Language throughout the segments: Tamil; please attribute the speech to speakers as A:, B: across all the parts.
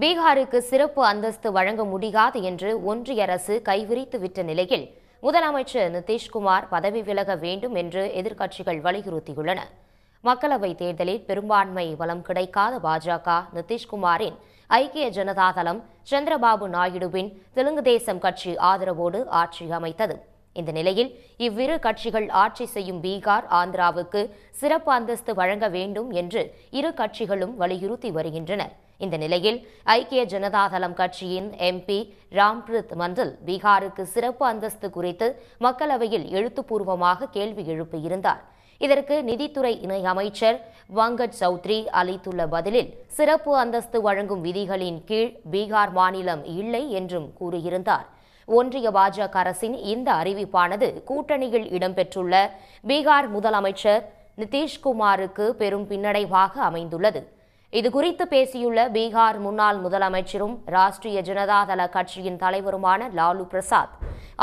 A: பீகாருக்கு சிறப்பு அந்தஸ்து வழங்க முடியாது என்று ஒன்றிய அரசு கைவிரித்து விட்ட நிலையில் முதலமைச்சர் நிதிஷ்குமார் பதவி விலக வேண்டும் என்று எதிர்க்கட்சிகள் வலியுறுத்தியுள்ளன மக்களவைத் தேர்தலில் பெரும்பான்மை பலம் கிடைக்காத பாஜக நிதிஷ்குமாரின் ஐக்கிய ஜனதாதளம் சந்திரபாபு நாயுடுவின் தெலுங்கு தேசம் கட்சி ஆதரவோடு ஆட்சி அமைத்தது இந்த நிலையில் இவ்விரு கட்சிகள் ஆட்சி செய்யும் பீகார் ஆந்திராவுக்கு சிறப்பு அந்தஸ்து வழங்க வேண்டும் என்று இரு கட்சிகளும் வலியுறுத்தி வருகின்றனர் இந்த நிலையில் ஐக்கிய ஜனதா தளம் கட்சியின் எம்பி ராம்பிரித் மண்டல் பீகாருக்கு சிறப்பு அந்தஸ்து குறித்து மக்களவையில் எழுத்துப்பூர்வமாக கேள்வி எழுப்பியிருந்தார் இதற்கு நிதித்துறை இணை அமைச்சர் வங்கட் சௌத்ரி அளித்துள்ள பதிலில் சிறப்பு அந்தஸ்து வழங்கும் விதிகளின் கீழ் பீகார் மாநிலம் இல்லை என்றும் கூறியிருந்தார் ஒன்றிய பாஜக அரசின் இந்த அறிவிப்பானது கூட்டணியில் இடம்பெற்றுள்ள பீகார் முதலமைச்சர் நிதிஷ்குமாருக்கு பெரும் பின்னடைவாக அமைந்துள்ளது இது குறித்து பேசியுள்ள பீகார் முன்னாள் முதலமைச்சரும் ராஷ்டிரிய ஜனதாதள கட்சியின் தலைவருமான லாலு பிரசாத்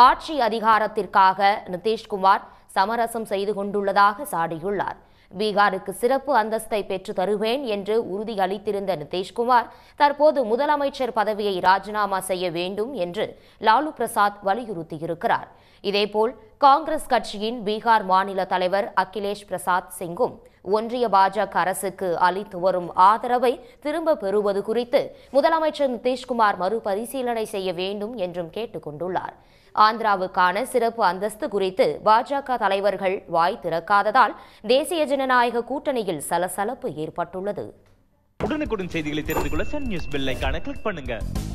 A: ஆட்சி அதிகாரத்திற்காக நிதிஷ்குமார் சமரசம் செய்து கொண்டுள்ளதாக சாடியுள்ளார் பீகாருக்கு சிறப்பு அந்தஸ்தை பெற்று தருவேன் என்று உறுதியளித்திருந்த நிதிஷ்குமார் தற்போது முதலமைச்சர் பதவியை ராஜினாமா செய்ய வேண்டும் என்று லாலு பிரசாத் வலியுறுத்தியிருக்கிறார் இதேபோல் காங்கிரஸ் கட்சியின் பீகார் மாநில தலைவர் அகிலேஷ் பிரசாத் சிங்கும் ஒன்றிய பாஜக அரசுக்கு அளித்து வரும் ஆதரவை திரும்ப பெறுவது குறித்து முதலமைச்சர் நிதிஷ்குமார் மறுபரிசீலனை செய்ய வேண்டும் என்றும் கேட்டுக் கொண்டுள்ளார் ஆந்திராவுக்கான சிறப்பு அந்தஸ்து குறித்து பாஜக தலைவர்கள் வாய் திறக்காததால் தேசிய ஜனநாயக கூட்டணியில் சலசலப்பு ஏற்பட்டுள்ளது
B: உடனுக்குடன் செய்திகளை தெரிந்து கொள்ள சன் நியூஸ் கிளிக்